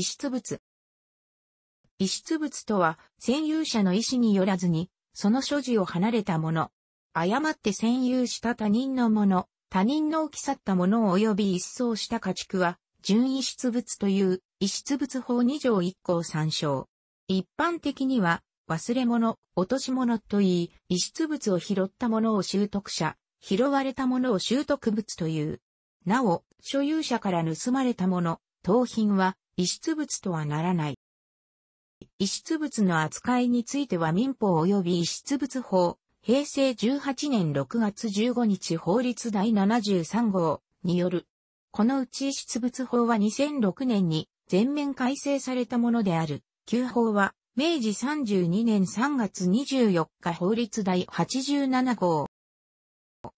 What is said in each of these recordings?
遺失物。遺失物とは、占有者の意思によらずに、その所持を離れたもの。誤って占有した他人のもの、他人の置き去ったもの及び一掃した家畜は、純遺失物という、遺失物法2条1項参照。一般的には、忘れ物、落とし物といい、遺失物を拾ったものを習得者、拾われたものを習得物という。なお、所有者から盗まれたもの、盗品は、遺失物とはならない。遺失物の扱いについては民法及び遺失物法、平成18年6月15日法律第73号による。このうち遺失物法は2006年に全面改正されたものである。旧法は明治32年3月24日法律第87号。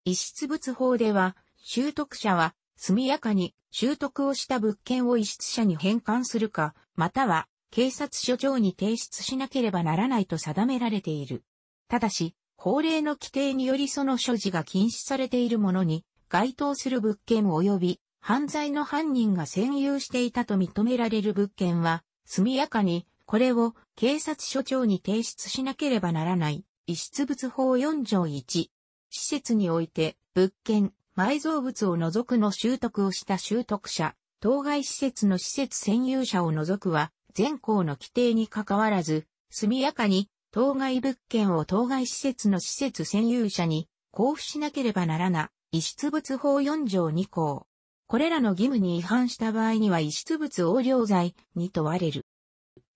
遺失物法では、習得者は速やかに習得をした物件を遺失者に返還するか、または警察署長に提出しなければならないと定められている。ただし、法令の規定によりその所持が禁止されているものに、該当する物件及び犯罪の犯人が占有していたと認められる物件は、速やかにこれを警察署長に提出しなければならない、遺失物法4条1。施設において物件、埋蔵物を除くの習得をした習得者、当該施設の施設占有者を除くは、全項の規定に関わらず、速やかに、当該物件を当該施設の施設占有者に交付しなければならな、遺失物法4条2項。これらの義務に違反した場合には遺失物横領罪に問われる。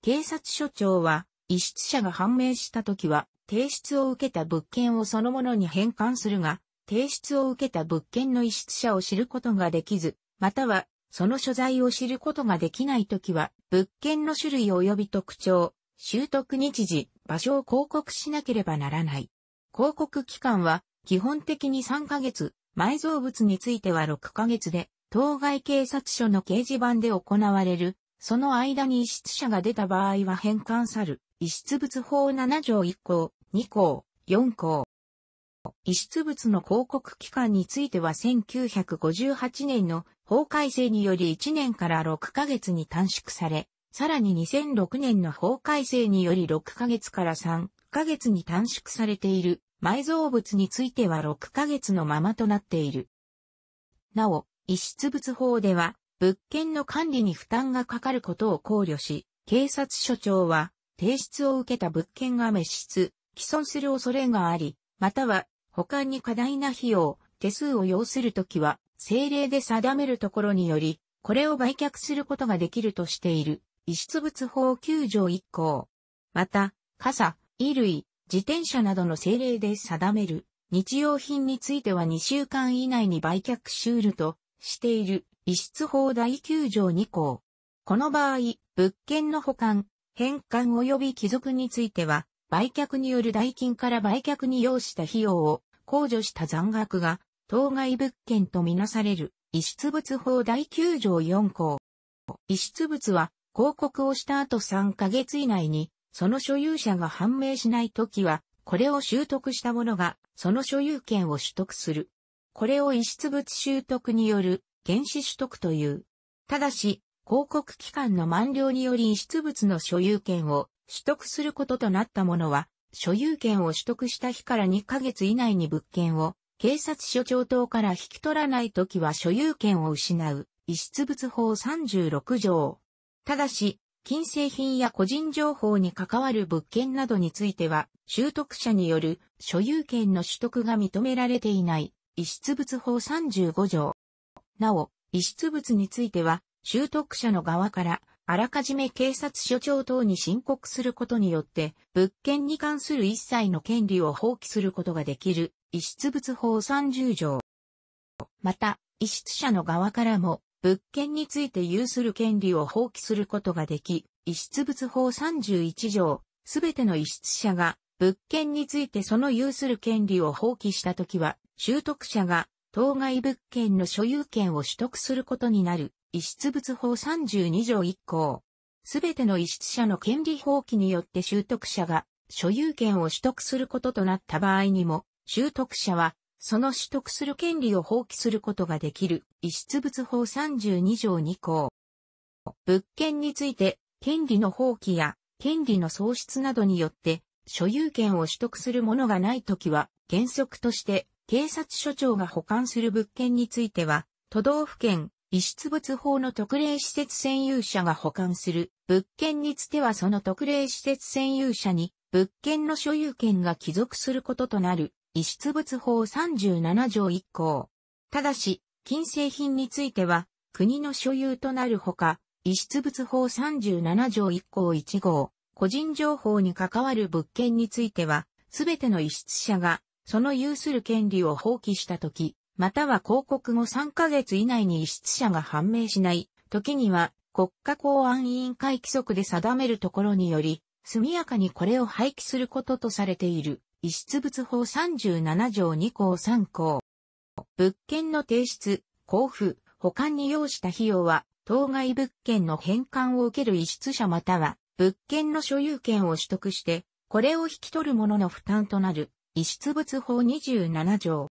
警察署長は、遺失者が判明したときは、提出を受けた物件をそのものに返還するが、提出を受けた物件の遺失者を知ることができず、または、その所在を知ることができないときは、物件の種類及び特徴、習得日時、場所を広告しなければならない。広告期間は、基本的に3ヶ月、埋蔵物については6ヶ月で、当該警察署の掲示板で行われる。その間に遺失者が出た場合は返還さる。遺失物法7条1項、2項、4項、遺失物の広告期間については1958年の法改正により1年から6ヶ月に短縮され、さらに2006年の法改正により6ヶ月から3ヶ月に短縮されている埋蔵物については6ヶ月のままとなっている。なお、遺失物法では、物件の管理に負担がかかることを考慮し、警察署長は、提出を受けた物件が滅失、既存する恐れがあり、または他に過大な費用、手数を要するときは、政令で定めるところにより、これを売却することができるとしている、遺失物法9条1項。また、傘、衣類、自転車などの政令で定める、日用品については2週間以内に売却しうると、している、遺失法第9条2項。この場合、物件の保管、返還及び帰属については、売却による代金から売却に要した費用を控除した残額が、当該物件とみなされる、遺失物法第9条4項。遺失物は、広告をした後3ヶ月以内に、その所有者が判明しないときは、これを習得した者が、その所有権を取得する。これを遺失物習得による、原始取得という。ただし、広告期間の満了により遺失物の所有権を取得することとなった者は、所有権を取得した日から2ヶ月以内に物件を警察署長等から引き取らないときは所有権を失う、遺失物法36条。ただし、金製品や個人情報に関わる物件などについては、習得者による所有権の取得が認められていない、遺失物法35条。なお、遺失物については、習得者の側からあらかじめ警察署長等に申告することによって、物件に関する一切の権利を放棄することができる、遺失物法30条。また、遺失者の側からも、物件について有する権利を放棄することができ、遺失物法31条、すべての遺失者が、物件についてその有する権利を放棄したときは、習得者が当該物件の所有権を取得することになる、遺失物法32条1項。すべての遺失者の権利放棄によって習得者が所有権を取得することとなった場合にも、拾得者はその取得する権利を放棄することができる遺失物法32条2項。物件について、権利の放棄や権利の喪失などによって所有権を取得するものがないときは原則として警察署長が保管する物件については、都道府県、遺失物法の特例施設占有者が保管する物件についてはその特例施設占有者に物件の所有権が帰属することとなる遺失物法37条1項。ただし、金製品については国の所有となるほか、遺失物法37条1項1号、個人情報に関わる物件については、すべての遺失者がその有する権利を放棄したとき、または広告後3ヶ月以内に遺失者が判明しない時には国家公安委員会規則で定めるところにより、速やかにこれを廃棄することとされている遺失物法37条2項3項。物件の提出、交付、保管に要した費用は、当該物件の返還を受ける遺失者または、物件の所有権を取得して、これを引き取る者の負担となる遺失物法27条。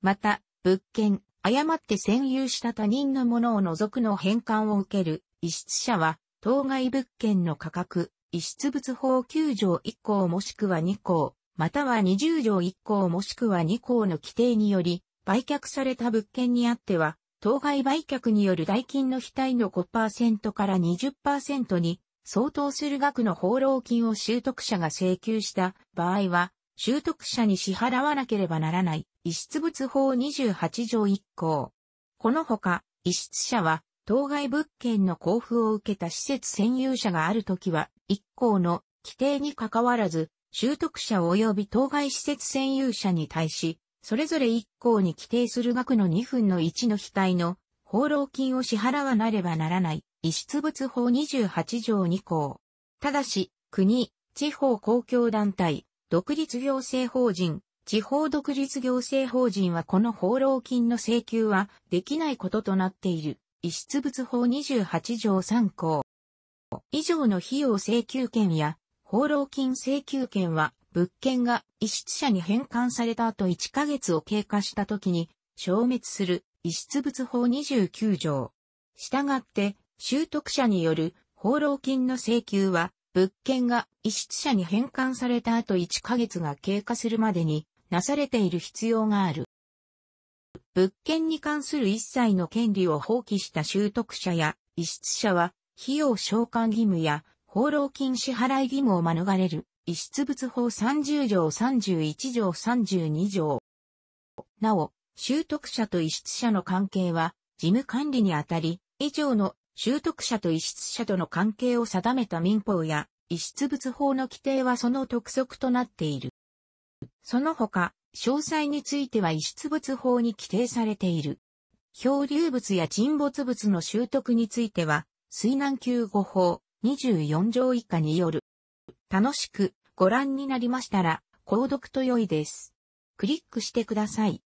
また、物件、誤って占有した他人のものを除くの返還を受ける、遺失者は、当該物件の価格、遺失物法9条1項もしくは2項、または20条1項もしくは2項の規定により、売却された物件にあっては、当該売却による代金の非対の5%から20%に相当する額の放浪金を習得者が請求した場合は、習得者に支払わなければならない、遺失物法28条1項。このほか、遺失者は、当該物件の交付を受けた施設占有者があるときは、1項の規定に関わらず、習得者及び当該施設占有者に対し、それぞれ1項に規定する額の2分の1の額の放浪金を支払わなればならない、遺失物法28条2項。ただし、国、地方公共団体、独立行政法人、地方独立行政法人はこの放浪金の請求はできないこととなっている。遺失物法28条3項。以上の費用請求権や放浪金請求権は物件が遺失者に返還された後1ヶ月を経過した時に消滅する遺失物法29条。したがって、習得者による放浪金の請求は物件が遺失者に返還された後1ヶ月が経過するまでになされている必要がある。物件に関する一切の権利を放棄した習得者や遺失者は費用償還義務や放浪金支払い義務を免れる遺失物法30条31条32条。なお、習得者と遺失者の関係は事務管理にあたり、以上の習得者と遺失者との関係を定めた民法や遺失物法の規定はその特則となっている。その他、詳細については遺失物法に規定されている。漂流物や沈没物の習得については、水難救護法24条以下による。楽しくご覧になりましたら、購読と良いです。クリックしてください。